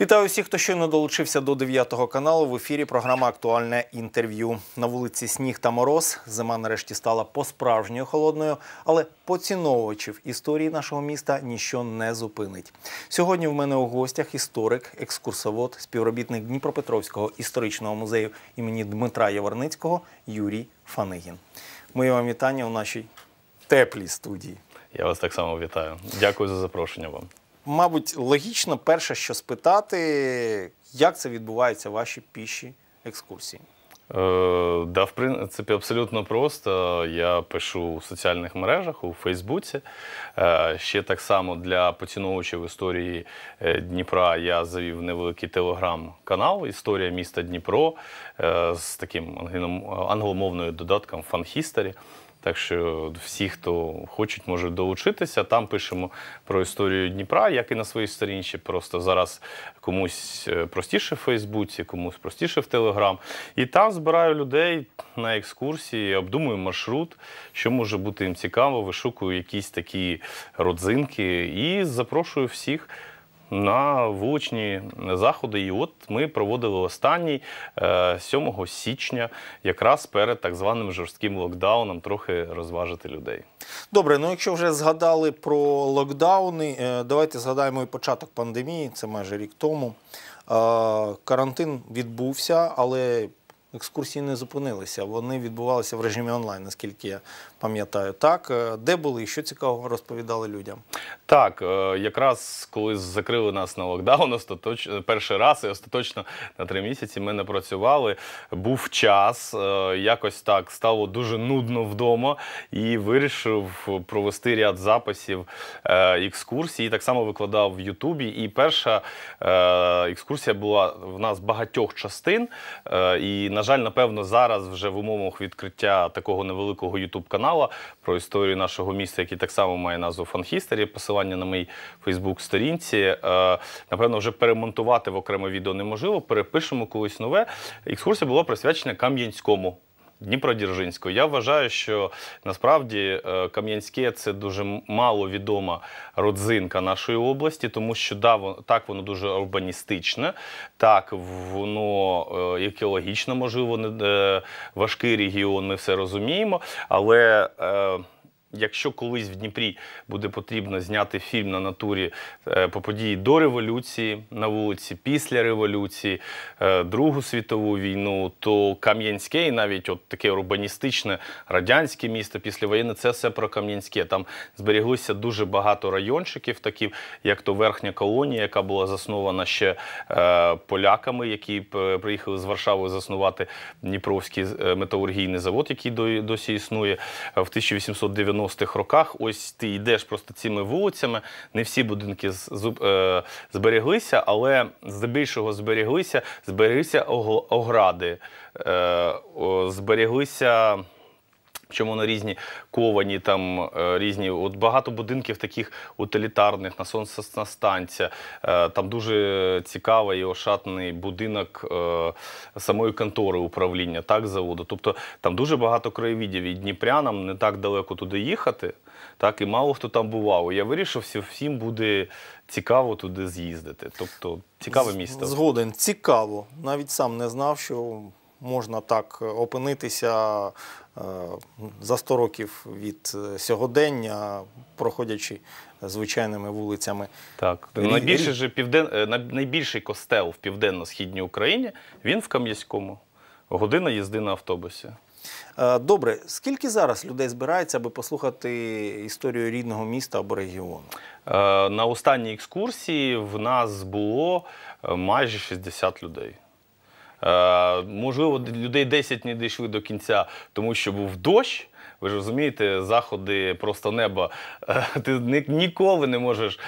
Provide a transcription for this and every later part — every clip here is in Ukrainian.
Вітаю всіх, хто щойно долучився до 9 каналу. В ефірі програма Актуальне інтерв'ю. На вулиці Сніг та Мороз зима нарешті стала по-справжньою холодною, але поціновувачів історії нашого міста ніщо не зупинить. Сьогодні в мене у гостях історик, екскурсовод, співробітник Дніпропетровського історичного музею імені Дмитра Яворницького Юрій Фанигін. Моє вам вітання у нашій теплій студії. Я вас так само вітаю. Дякую за запрошення вам мабуть, логічно перше, що спитати, як це відбувається в вашій піші екскурсії. Е, да, в принципі, абсолютно просто. Я пишу у соціальних мережах у Фейсбуці. Е, ще так само для поціновувачів історії е, Дніпра я завів невеликий телеграм-канал Історія міста Дніпро з таким англомовною додатком Фан History. Так що всі, хто хочуть, можуть долучитися. Там пишемо про історію Дніпра, як і на своїй сторінці. Просто зараз комусь е, простіше в Фейсбуці, комусь простіше в Телеграм. І там збираю людей на екскурсії, обдумую маршрут, що може бути їм цікаво, вишукую якісь такі родзинки і запрошую всіх на вуличні заходи. І от ми проводили останній 7 е, січня, якраз перед так званим жорстким локдауном, трохи розважити людей. Добре, ну якщо вже згадали про локдауни, е, давайте згадаємо і початок пандемії. Це майже рік тому. Е, карантин відбувся, але екскурсії не зупинилися. Вони відбувалися в режимі онлайн, наскільки я пам'ятаю. Так, е, де були і що цікавого розповідали людям? Так, е, якраз коли закрили нас на локдаун, остаточно перший раз і остаточно на три місяці ми не працювали. Був час, е, якось так стало дуже нудно вдома і вирішив провести ряд записів екскурсії. Так само викладав в Ютубі. І перша екскурсія була в нас багатьох частин. І на жаль, напевно, зараз вже в умовах відкриття такого невеликого ютуб канала про історію нашого міста, який так само має назву Фанхістері, посилання на моїй Фейсбук-сторінці. Е, напевно, вже перемонтувати в окреме відео неможливо. Перепишемо колись нове. Екскурсія була присвячена Кам'янському. Дніпродзержинської. Я вважаю, що насправді е, Кам'янське це дуже мало відома родзинка нашої області, тому що да, так воно дуже урбаністичне, так воно е, екологічно, можливо, не е, важкий регіон. Ми все розуміємо, але. Якщо колись в Дніпрі буде потрібно зняти фільм на натурі е, по події до революції на вулиці, після революції, е, Другу світову війну, то Кам'янське, і навіть от таке урбаністичне радянське місто після післявоєнне, це все про Кам'янське. Там зберіглися дуже багато райончиків, такі як то верхня колонія, яка була заснована ще е, поляками, які приїхали з Варшави заснувати Дніпровський металургійний завод, який досі існує в 1890 90-х роках. Ось ти йдеш просто цими вулицями. Не всі будинки е, збереглися, але здебільшого збереглися, збереглися огради, е, збереглися. Чому на різні ковані, там е, різні. От багато будинків таких утилітарних, на сонцесна станція. Е, там дуже цікавий і ошатний будинок е, самої контори управління, так, заводу. Тобто там дуже багато краєвідів і Дніпрянам не так далеко туди їхати, так і мало хто там бував. Я вирішив, що всім буде цікаво туди з'їздити. Тобто цікаве місто. Згоден, цікаво. Навіть сам не знав, що можна так опинитися е, за 100 років від е, сьогодення, проходячи звичайними вулицями. Так, найбільший же півден... Е, найбільший костел в південно-східній Україні він в Кам'янському. Година їзди на автобусі. Добре, скільки зараз людей збирається, аби послухати історію рідного міста або регіону? На останній екскурсії в нас було майже 60 людей. Е, можливо, людей 10 не дійшли до кінця, тому що був дощ. Ви ж розумієте, заходи просто неба. Е, ти ніколи не можеш е,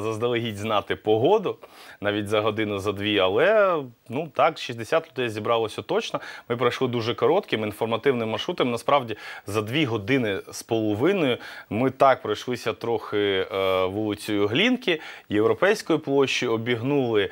заздалегідь знати погоду, навіть за годину, за дві. Але ну так, 60 людей зібралося точно. Ми пройшли дуже коротким інформативним маршрутом. Насправді, за дві години з половиною ми так пройшлися трохи вулицею Глінки, Європейської площі, обігнули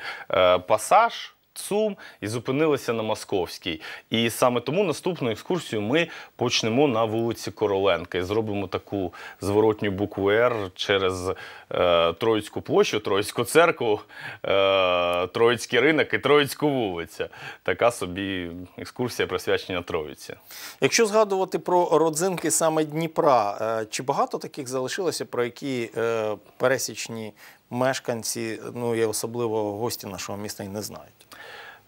пасаж. Цум і зупинилися на Московській. І саме тому наступну екскурсію ми почнемо на вулиці Короленка і зробимо таку зворотню букву Р через е, Троїцьку площу, Троїцьку церкву, е, Троїцький ринок і Троїцьку вулицю. Така собі екскурсія присвячена Троїці. Якщо згадувати про родзинки саме Дніпра, е, чи багато таких залишилося, про які е, пересічні мешканці, ну і особливо гості нашого міста і не знають.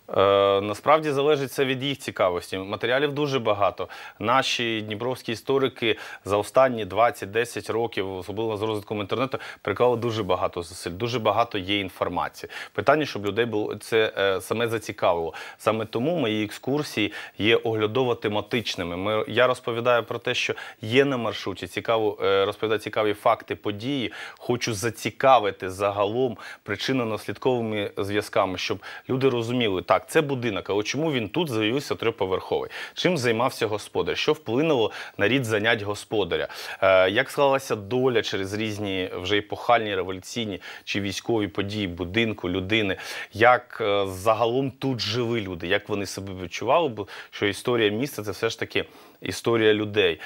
Е, насправді залежить це від їх цікавості. Матеріалів дуже багато. Наші дніпровські історики за останні 20-10 років, особливо з розвитком інтернету, приклали дуже багато зусиль. Дуже багато є інформації. Питання, щоб людей було це е, саме зацікавило. Саме тому мої екскурсії є оглядово-тематичними. Ми я розповідаю про те, що є на маршруті. Цікаво е, розповідаю цікаві факти, події. Хочу зацікавити загалом причинно-наслідковими зв'язками, щоб люди розуміли так так, це будинок, але чому він тут з'явився триповерховий? Чим займався господар? Що вплинуло на рід занять господаря? Е, як склалася доля через різні вже епохальні, революційні чи військові події будинку, людини? Як е, загалом тут жили люди? Як вони себе відчували? Бо що історія міста це все ж таки історія людей.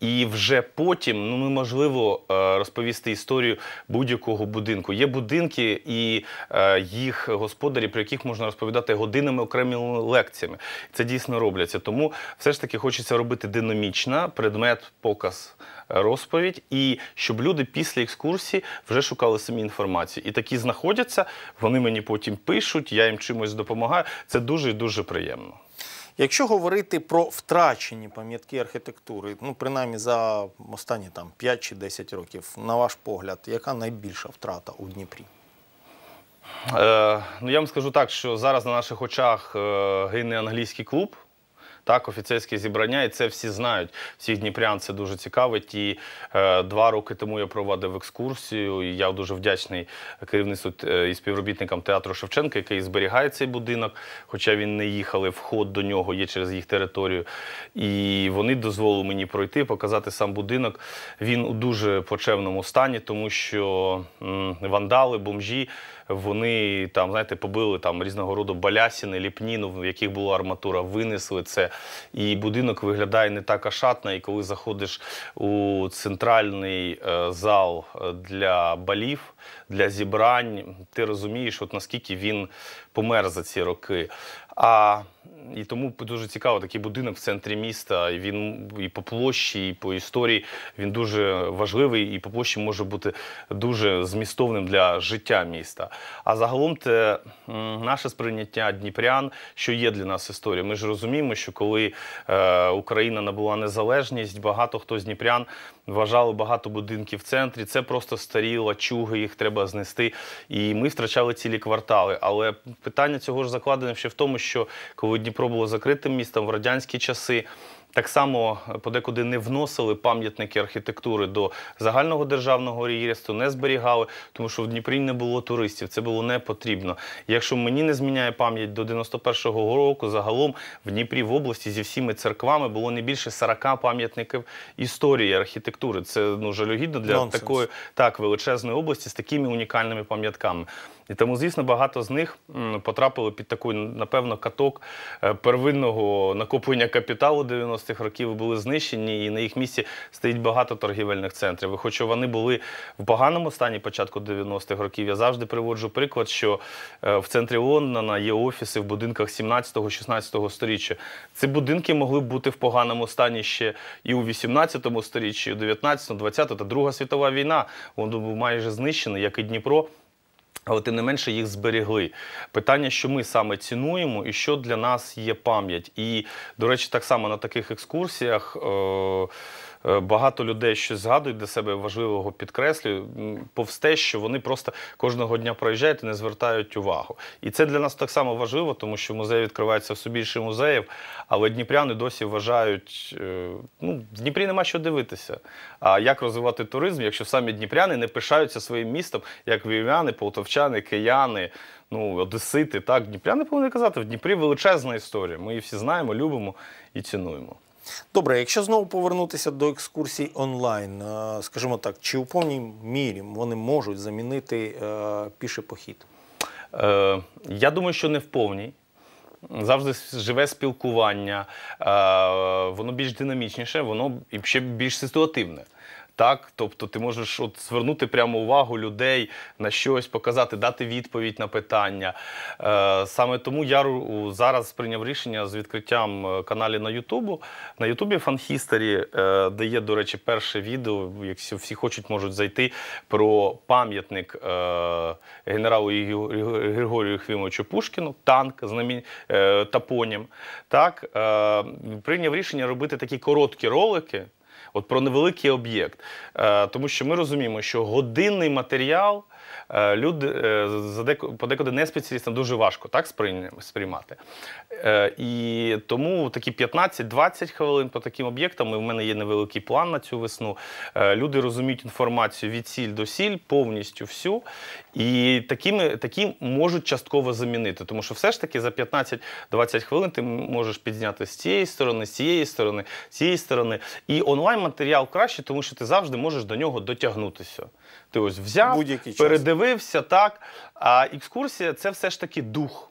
І вже потім ну, можливо е, розповісти історію будь-якого будинку. Є будинки і е, їх господарі, про яких можна розповідати годинами окремими лекціями. Це дійсно робляться. Тому все ж таки хочеться робити динамічно, предмет, показ, розповідь, і щоб люди після екскурсії вже шукали самі інформацію. І такі знаходяться, вони мені потім пишуть, я їм чимось допомагаю. Це дуже і дуже приємно. Якщо говорити про втрачені пам'ятки архітектури, ну принаймні за останні там 5 чи 10 років, на ваш погляд, яка найбільша втрата у Дніпрі? Е, ну я вам скажу так, що зараз на наших очах е, гине англійський клуб. Так, офіцерське зібрання, і це всі знають. Всіх дніпрян це дуже цікавить. І е, два роки тому я проводив екскурсію. і Я дуже вдячний керівництву е, і співробітникам театру Шевченка, який зберігає цей будинок, хоча він не їхали. Вход до нього є через їх територію. І вони дозволили мені пройти, показати сам будинок. Він у дуже почевному стані, тому що м, вандали, бомжі вони там знаєте, побили там різного роду балясіни, ліпніну, в яких була арматура, винесли це. І будинок виглядає не так ашатно. І коли заходиш у центральний е, зал е, для балів, для зібрань, ти розумієш, от наскільки він помер за ці роки. А і тому дуже цікаво такий будинок в центрі міста. Він і по площі, і по історії він дуже важливий і по площі може бути дуже змістовним для життя міста. А загалом, це наше сприйняття Дніпрян, що є для нас історія. Ми ж розуміємо, що коли е, Україна набула незалежність, багато хто з Дніпрян вважали багато будинків в центрі. Це просто старі лачуги, їх треба знести. І ми втрачали цілі квартали. Але питання цього ж закладене ще в тому, що коли коли Дніпро було закритим містом в радянські часи. Так само е, подекуди не вносили пам'ятники архітектури до загального державного реєстру, не зберігали, тому що в Дніпрі не було туристів. Це було не потрібно. Якщо мені не зміняє пам'ять до 91-го року, загалом в Дніпрі в області зі всіми церквами було не більше 40 пам'ятників історії архітектури. Це ну жалюгідно для Нонсенс. такої так величезної області з такими унікальними пам'ятками. І тому, звісно, багато з них потрапили під таку, напевно, каток е, первинного накоплення капіталу 90-х років і були знищені, і на їх місці стоїть багато торгівельних центрів. І хоч вони були в поганому стані початку 90-х років, я завжди приводжу приклад, що е, в центрі Лондона є офіси в будинках 17-16 століття. Ці будинки могли б бути в поганому стані ще і у 18 сторіччі. і у 19-му, 20-му, та Друга світова війна. Воно був майже знищений, як і Дніпро. Але тим не менше їх зберегли. Питання, що ми саме цінуємо, і що для нас є пам'ять. І, до речі, так само на таких екскурсіях. Е Е, багато людей щось згадують для себе важливого підкреслюю, повз те, що вони просто кожного дня проїжджають і не звертають увагу. І це для нас так само важливо, тому що музей відкривається все більше музеїв, але Дніпряни досі вважають, е, ну в Дніпрі нема що дивитися. А як розвивати туризм, якщо самі Дніпряни не пишаються своїм містом, як вів'яни, полтовчани, кияни. Ну, одесити, так, Дніпря не повинні казати. В Дніпрі величезна історія. Ми її всі знаємо, любимо і цінуємо. Добре, якщо знову повернутися до екскурсій онлайн, е, скажімо так, чи у повній мірі вони можуть замінити е, піший похід? Е, я думаю, що не в повній. Завжди живе спілкування, воно більш динамічніше, воно і ще більш ситуативне. Так, тобто ти можеш от звернути прямо увагу людей на щось, показати, дати відповідь на питання. Е, Саме тому я зараз прийняв рішення з відкриттям е, каналів на Ютубу. На Ютубі Фанхістері е, де до речі, перше відео. Якщо всі хочуть, можуть зайти про пам'ятник е, генералу Григорію Хвімовичу Пушкіну, танк знамін, е, тапонім. Так, е, прийняв рішення робити такі короткі ролики от про невеликий об'єкт, е, тому що ми розуміємо, що годинний матеріал. Е, люди е, подекуди не спеціалістам дуже важко так сприймати. Е, і тому такі 15-20 хвилин по таким об'єктам. і в мене є невеликий план на цю весну. Люди розуміють інформацію від сіль до сіль, повністю всю. І такими такі можуть частково замінити. Тому що все ж таки за 15-20 хвилин ти можеш підняти з цієї сторони, з цієї сторони, з цієї сторони. І онлайн матеріал краще, тому що ти завжди можеш до нього дотягнутися. Ти ось взяв, передивився, дивився, так. А екскурсія це все ж таки дух,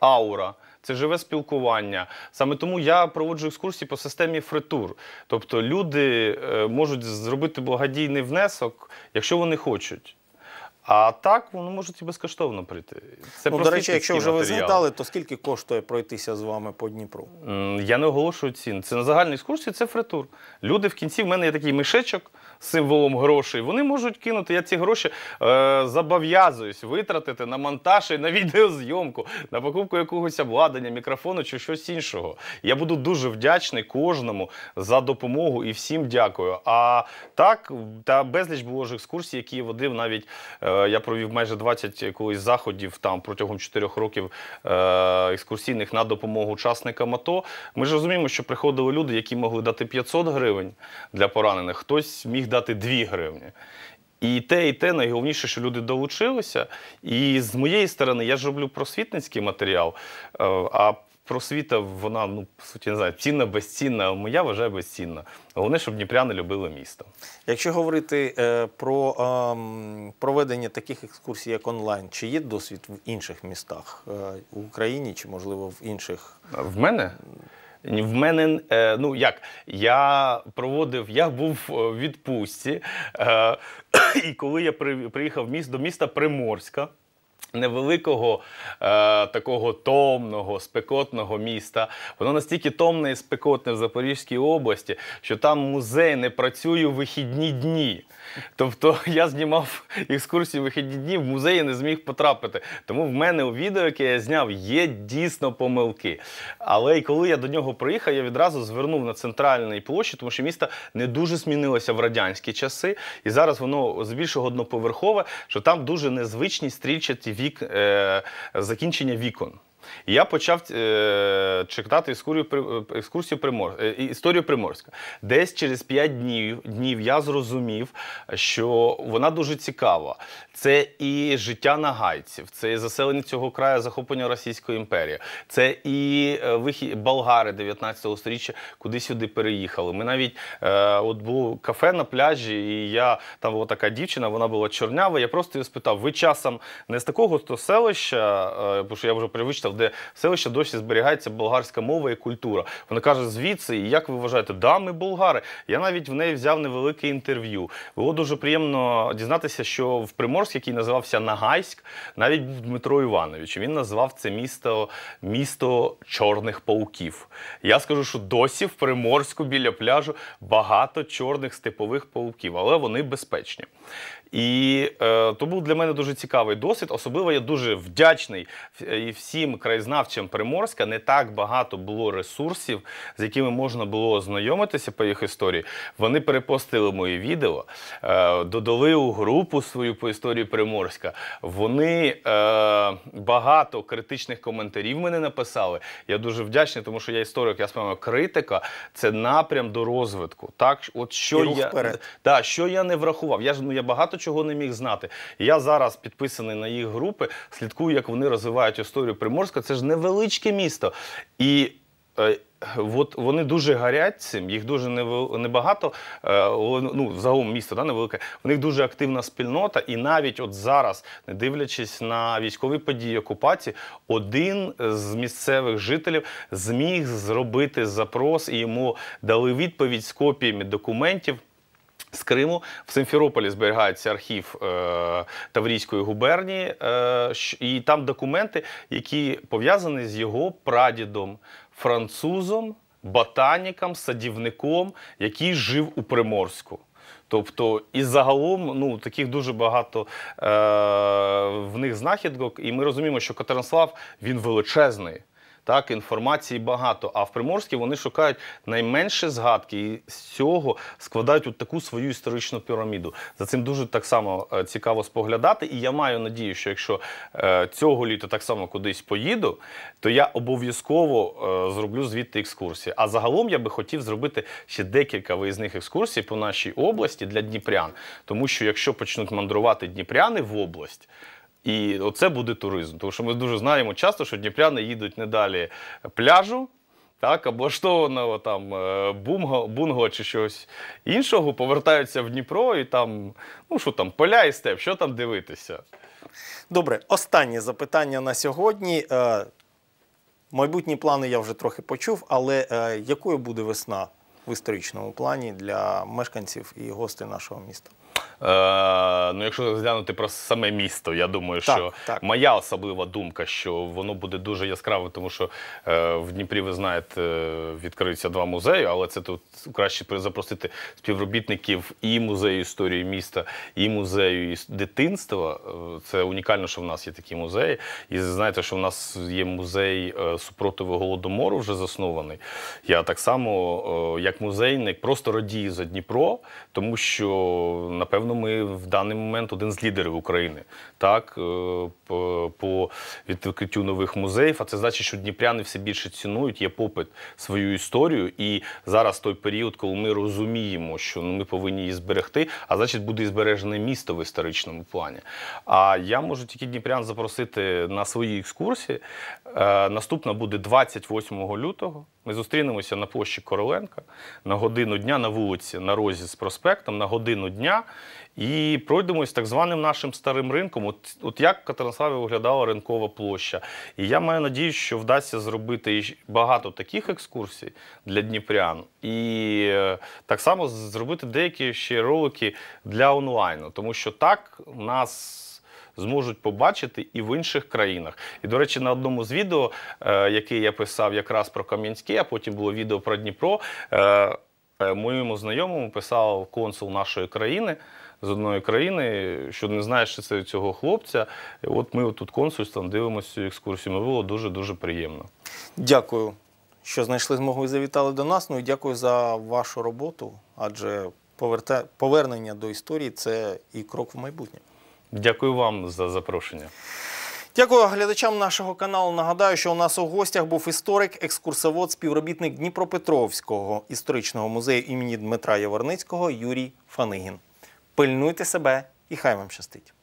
аура. Це живе спілкування. Саме тому я проводжу екскурсії по системі фритур. Тобто люди е, можуть зробити благодійний внесок, якщо вони хочуть. А так вони можуть і безкоштовно прийти. Це ну, До речі, якщо вже матеріали. ви згадали, то скільки коштує пройтися з вами по Дніпру? Я не оголошую цін. Це на загальній екскурсії, це фритур. Люди в кінці в мене є такий мішечок з символом грошей. Вони можуть кинути. Я ці гроші е, зобов'язуюсь витратити на монтаж і на відеозйомку, на покупку якогось обладнання, мікрофону чи щось іншого. Я буду дуже вдячний кожному за допомогу і всім дякую. А так, та безліч було ж екскурсій, які водив навіть. Е, Е, я провів майже 20 колись заходів там протягом 4 років е, екскурсійних на допомогу учасникам АТО. Ми ж розуміємо, що приходили люди, які могли дати 500 гривень для поранених, хтось міг дати 2 гривні. І те, і те найголовніше, що люди долучилися. І з моєї сторони я ж роблю просвітницький матеріал. Е, а просвіта, вона ну по суті не знаю, цінна, безцінна. Моя вважає безцінна. Головне, щоб дніпряни любили місто. Якщо говорити е, про е, проведення таких екскурсій, як онлайн, чи є досвід в інших містах е, в Україні, чи можливо в інших в мене? Ні, В мене е, ну як я проводив, я був в відпустці, е, і коли я приїхав міст до міста Приморська невеликого е, такого томного, спекотного міста. Воно настільки томне і спекотне в Запорізькій області, що там музей не працює в вихідні дні. Тобто я знімав екскурсії в вихідні дні, в музеї не зміг потрапити. Тому в мене у відео, яке я зняв, є дійсно помилки. Але і коли я до нього приїхав, я відразу звернув на центральний площі, тому що місто не дуже змінилося в радянські часи. І зараз воно збільшого одноповерхове, що там дуже незвичні стрільчаті вік, е, закінчення вікон. Я почав е, читати е, екскурсію Примор... Е, історію Приморська. Десь через 5 днів днів я зрозумів, що вона дуже цікава. Це і життя нагайців, це і заселення цього краю захоплення Російської імперії, це і е, вихід болгари 19 сторіччя, куди сюди переїхали. Ми навіть е, от було кафе на пляжі, і я там була така дівчина, вона була чорнява. Я просто її спитав: ви часом не з такого то селища, е, бо що я вже привичав де селище досі зберігається болгарська мова і культура. Вона каже, звідси, як ви вважаєте, да, ми болгари. Я навіть в неї взяв невелике інтерв'ю. Було дуже приємно дізнатися, що в Приморськ, який називався Нагайськ, навіть був Дмитро Іванович. Він назвав це місто місто чорних пауків. Я скажу, що досі в Приморську біля пляжу багато чорних степових пауків, але вони безпечні. І е, то був для мене дуже цікавий досвід. Особливо я дуже вдячний е, всім краєзнавчим Приморська не так багато було ресурсів, з якими можна було ознайомитися по їх історії. Вони перепостили моє відео, е, додали у групу свою по історії Приморська. Вони е, багато критичних коментарів мене написали. Я дуже вдячний, тому що я історик, я спрямую критика. Це напрям до розвитку. Так, от що я вперед. да, що я не врахував. Я ж ну я багато чого не міг знати. Я зараз підписаний на їх групи, слідкую, як вони розвивають історію Приморська. Краматорська це ж невеличке місто. І е, от вони дуже гарять цим, їх дуже небагато. Е, ну, загалом місто да, невелике. в них дуже активна спільнота, і навіть от зараз, не дивлячись на військові події окупації, один з місцевих жителів зміг зробити запрос і йому дали відповідь з копіями документів з Криму. В Симферополі зберігається архів е, Таврійської губернії, е, і там документи, які пов'язані з його прадідом, французом, ботаніком, садівником, який жив у Приморську. Тобто і загалом ну таких дуже багато е, в них знахідок, і ми розуміємо, що Катеринслав він величезний. Так, інформації багато. А в Приморській вони шукають найменше згадки і з цього складають от таку свою історичну піраміду. За цим дуже так само е, цікаво споглядати. І я маю надію, що якщо е, цього літа так само кудись поїду, то я обов'язково е, зроблю звідти екскурсії. А загалом я би хотів зробити ще декілька виїзних екскурсій по нашій області для Дніпрян, тому що якщо почнуть мандрувати Дніпряни в область. І оце буде туризм. Тому що ми дуже знаємо часто, що дніпряни їдуть не далі пляжу. Так, облаштованого там е, бунго, бунго чи щось іншого, повертаються в Дніпро і там, ну що там, поля і степ, що там дивитися. Добре, останнє запитання на сьогодні. Е, майбутні плани я вже трохи почув, але е, якою буде весна в історичному плані для мешканців і гостей нашого міста? Е, ну, якщо розглянути про саме місто, я думаю, так, що так. моя особлива думка, що воно буде дуже яскраве, тому що е, в Дніпрі, ви знаєте, відкриються два музеї, але це тут краще запросити співробітників і музею історії міста, і музею дитинства. Е, це унікально, що в нас є такі музеї. І знаєте, що в нас є музей е, супротиву голодомору, вже заснований. Я так само, як музейник, просто радію за Дніпро, тому що напевно звичайно, ми в даний момент один з лідерів України, так е, по відкриттю нових музеїв. А це значить, що Дніпряни все більше цінують, є попит свою історію. І зараз той період, коли ми розуміємо, що ну, ми повинні її зберегти, а значить, буде і збережене місто в історичному плані. А я можу тільки Дніпрян запросити на свої екскурсії. Е, наступна буде 28 лютого. Ми зустрінемося на площі Короленка на годину дня на вулиці, на розі з проспектом, на годину дня і пройдемось так званим нашим старим ринком. От от як в Катеринславі виглядала ринкова площа. І я маю надію, що вдасться зробити багато таких екскурсій для Дніпрян, і е, так само зробити деякі ще ролики для онлайну, тому що так нас зможуть побачити і в інших країнах. І до речі, на одному з відео, е, яке я писав якраз про Кам'янське, а потім було відео про Дніпро. Е, е, моєму знайомому писав консул нашої країни з одної країни, що не знаєш, що це цього хлопця. От ми тут консульством дивимося цю екскурсію. Ми було дуже дуже приємно. Дякую, що знайшли змогу і завітали до нас. Ну і дякую за вашу роботу. Адже повернення до історії це і крок в майбутнє. Дякую вам за запрошення. Дякую глядачам нашого каналу. Нагадаю, що у нас у гостях був історик, екскурсовод, співробітник Дніпропетровського історичного музею імені Дмитра Яворницького Юрій Фанигін. Пильнуйте себе і хай вам щастить.